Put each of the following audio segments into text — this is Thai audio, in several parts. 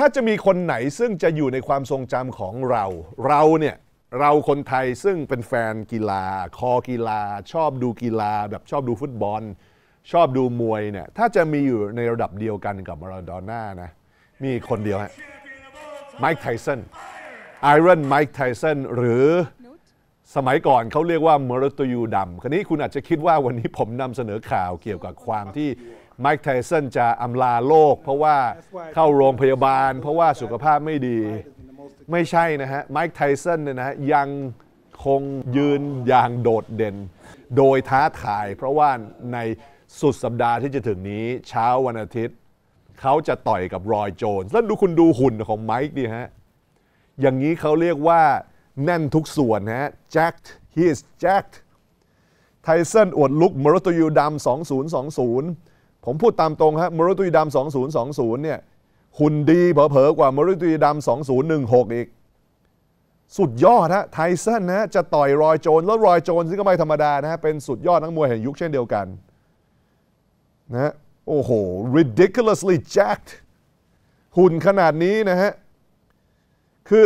ถ้าจะมีคนไหนซึ่งจะอยู่ในความทรงจำของเรา เราเนี่ย เราคนไทยซึ่งเป็นแฟนกีฬา คอกีฬาชอบดูกีฬา แบบชอบดูฟุตบอล ชอบดูมวยเนี่ยถ้าจะมีอยู่ในระดับเดียวกันกับมาราโดน่านะมีคนเดียวฮะไมค์ไทสันไอรอนไมค์ไทสันหรือสมัยก่อนเขาเรียกว่ามรตยูดำคันนี้คุณอาจจะคิดว่าวันนี้ผมนำเสนอข่าวเกี่ยวกับความที่ไมค์ไทสันจะอำลาโลก เพราะว่าเข้าโรงพยาบาล เพราะว่าสุขภาพไม่ดีไม่ใช่นะฮะไมค์ไทสันเนี่ยนะฮะยังคงยืนอย่างโดดเด่นโดยท้าทาย เพราะว่าในสุดสัปดาห์ที่จะถึงนี้เช้าวันอาทิตย์ เขาจะต่อยกับรอยโจนแล้วดูคุณดูหุ่นของไมค์ดิฮะอย่างนี้เขาเรียกว่าแน่นทุกส่วนฮะ jacked he is jacked ไทสันอวดลุกมรตยูดำ2020ผมพูดตามตรงฮะมรดตุยดำ2020เนี่ยหุ่นดีเผลอๆกว่ามรดตุยดำ2016 อีก สุดยอดฮะไทเซนนะจะต่อยรอยโจน แล้วรอยโจนซึ่งก็ไม่ธรรมดานะฮะเป็นสุดยอดนักมวยแห่งยุคเช่นเดียวกันนะโอ้โห ridiculously jacked หุ่นขนาดนี้นะฮะคือ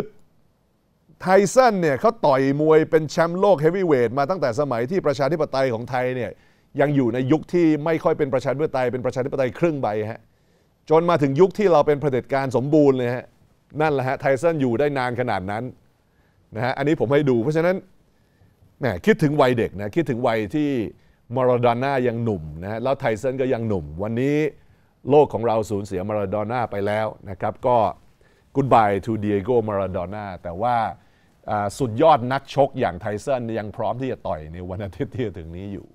ไทสันเนี่ยเขาต่อยมวยเป็นแชมป์โลกเฮฟวีเวทมาตั้งแต่สมัยที่ประชาธิปไตยของไทยเนี่ยยังอยู่ในยุคที่ไม่ค่อยเป็นประชาธิปไตยเป็นประชาธิปไตยครึ่งใบฮะจนมาถึงยุคที่เราเป็นเผด็จการสมบูรณ์เลยฮะนั่นแหละฮะไทเซนอยู่ได้นานขนาดนั้นนะฮะอันนี้ผมให้ดู เพราะฉะนั้นแหมคิดถึงวัยเด็กนะคิดถึงวัยที่มาราดอน่ายังหนุ่มนะฮะแล้วไทเซนก็ยังหนุ่ม วันนี้โลกของเราสูญเสียมาราดอน่าไปแล้วนะครับก็ Goodbye to Diego Maradona แต่ว่าสุดยอดนักชกอย่างไทเซนยังพร้อมที่จะต่อยในวันอาทิตย์ที่ถึงนี้อยู่